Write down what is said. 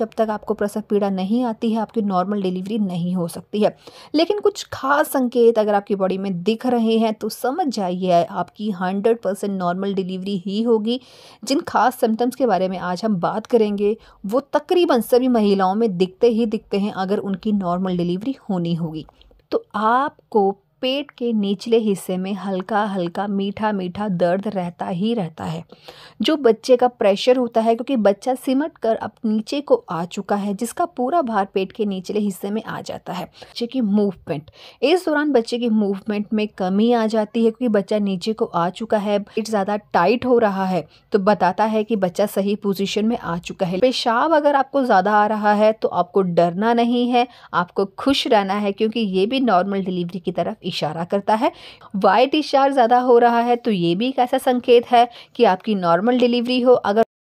जब तक आपको प्रसव पीड़ा नहीं आती है आपकी नॉर्मल डिलीवरी नहीं हो सकती है लेकिन कुछ खास संकेत अगर आपकी बॉडी में दिख रहे हैं तो समझ जाइए आपकी हंड्रेड परसेंट नॉर्मल डिलीवरी ही होगी जिन खास सिम्टम्स के बारे में आज हम बात करेंगे वो तकरीबन सभी महिलाओं में दिखते ही दिखते हैं अगर उनकी नॉर्मल डिलीवरी होनी होगी तो आपको पेट के निचले हिस्से में हल्का हल्का मीठा मीठा दर्द रहता ही रहता है जो बच्चे का प्रेशर होता है क्योंकि बच्चा सिमट कर अब नीचे को आ चुका है जिसका पूरा भार पेट के निचले हिस्से में आ जाता है बच्चे की मूवमेंट इस दौरान बच्चे की मूवमेंट में कमी आ जाती है क्योंकि बच्चा नीचे को आ चुका है पेट ज़्यादा टाइट हो रहा है तो बताता है कि बच्चा सही पोजिशन में आ चुका है पेशाब अगर आपको ज़्यादा आ रहा है तो आपको डरना नहीं है आपको खुश रहना है क्योंकि ये भी नॉर्मल डिलीवरी की तरफ इशारा करता है वाइट इशार ज़्यादा हो रहा है तो ये भी एक ऐसा संकेत है कि आपकी नॉर्मल डिलीवरी हो अगर